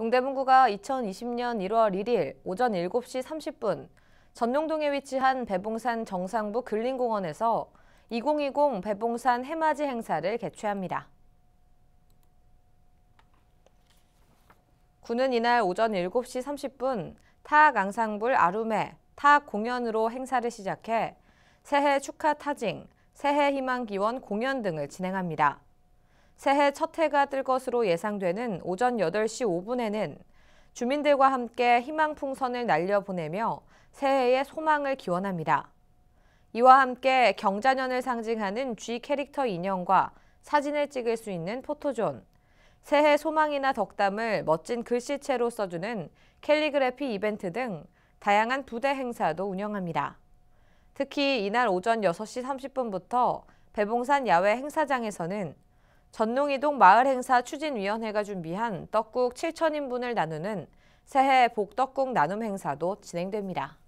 동대문구가 2020년 1월 1일 오전 7시 30분 전용동에 위치한 배봉산 정상부 근린공원에서 2020 배봉산 해맞이 행사를 개최합니다. 군은 이날 오전 7시 30분 타악 앙상블 아루메 타악 공연으로 행사를 시작해 새해 축하 타징, 새해 희망 기원 공연 등을 진행합니다. 새해 첫 해가 뜰 것으로 예상되는 오전 8시 5분에는 주민들과 함께 희망 풍선을 날려보내며 새해의 소망을 기원합니다. 이와 함께 경자년을 상징하는 G 캐릭터 인형과 사진을 찍을 수 있는 포토존, 새해 소망이나 덕담을 멋진 글씨체로 써주는 캘리그래피 이벤트 등 다양한 부대 행사도 운영합니다. 특히 이날 오전 6시 30분부터 배봉산 야외 행사장에서는 전농이동 마을행사 추진위원회가 준비한 떡국 7천인분을 나누는 새해 복떡국 나눔 행사도 진행됩니다.